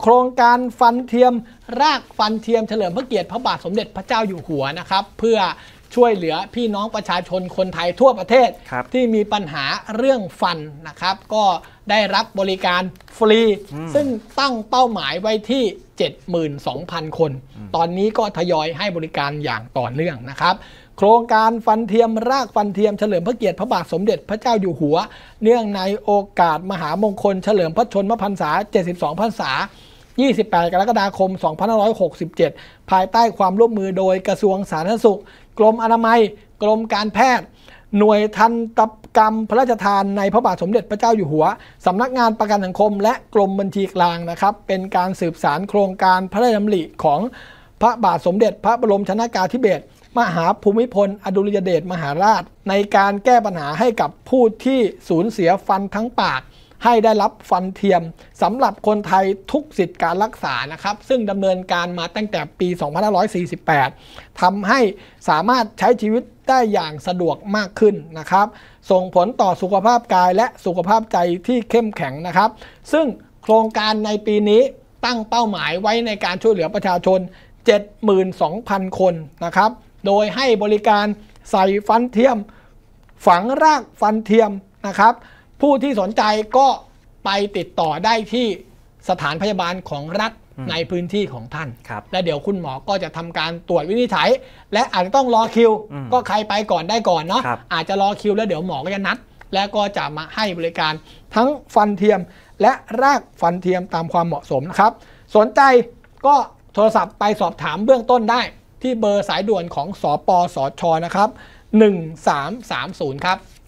โครงการฟันเทียมรากฟันเทียมเฉลิมพระเกียรติพระบาทสมเด็จพระเจ้าอยู่หัวนะครับ เพื่อช่วยเหลือพี่น้องประชาชนคนไทยทั่วประเทศ ที่มีปัญหาเรื่องฟันนะครับ ก็ได้รับบริการฟรี ซึ่งตั้งเป้าหมายไว้ที่ 72,000 คน ตอนนี้ก็ทยอยให้บริการอย่างต่อเนื่องนะครับโครงการฟันเทียมรากฟันเทียมเฉลิมพระเกียรติพระบาทสมเด็จพระเจ้าอยู่หัว เนื่องในโอกาสมหามงคล เฉลิมพระชนมพรรษา 72พรรษา 28 กรกฎาคม 2567 ภายใต้ความร่วมมือโดยกระทรวงสาธารณสุข กรมอนามัย กรมการแพทย์ หน่วยทันตกรรมพระราชทานในพระบาทสมเด็จพระเจ้าอยู่หัว สำนักงานประกันสังคมและกรมบัญชีกลางนะครับ เป็นการสืบสารโครงการพระราชดำริของพระบาทสมเด็จ พระบรมชนากาธิเบศรมหาภูมิพล อดุลยเดชมหาราช ในการแก้ปัญหาให้กับผู้ที่สูญเสียฟันทั้งปากให้ได้รับฟันเทียมสำหรับคนไทยทุกสิทธิการรักษานะครับ ซึ่งดำเนินการมาตั้งแต่ปี2548ทำให้สามารถใช้ชีวิตได้อย่างสะดวกมากขึ้นนะครับ ส่งผลต่อสุขภาพกายและสุขภาพใจที่เข้มแข็งนะครับ ซึ่งโครงการในปีนี้ตั้งเป้าหมายไว้ในการช่วยเหลือประชาชน 72,000 คนนะครับโดยให้บริการใส่ฟันเทียมฝังรากฟันเทียมนะครับ ผู้ที่สนใจก็ไปติดต่อได้ที่สถานพยาบาลของรัฐในพื้นที่ของท่านและเดี๋ยวคุณหมอก็จะทำการตรวจวินิจฉัย และอาจจะต้องรอคิว ก็ใครไปก่อนได้ก่อนเนาะอาจจะรอคิวแล้วเดี๋ยวหมอก็จะนัด และก็จะมาให้บริการทั้งฟันเทียมและรากฟันเทียมตามความเหมาะสมนะครับ สนใจก็โทรศัพท์ไปสอบถามเบื้องต้นได้ที่เบอร์สายด่วนของสอปอสอชอนะครับ 1330ครับ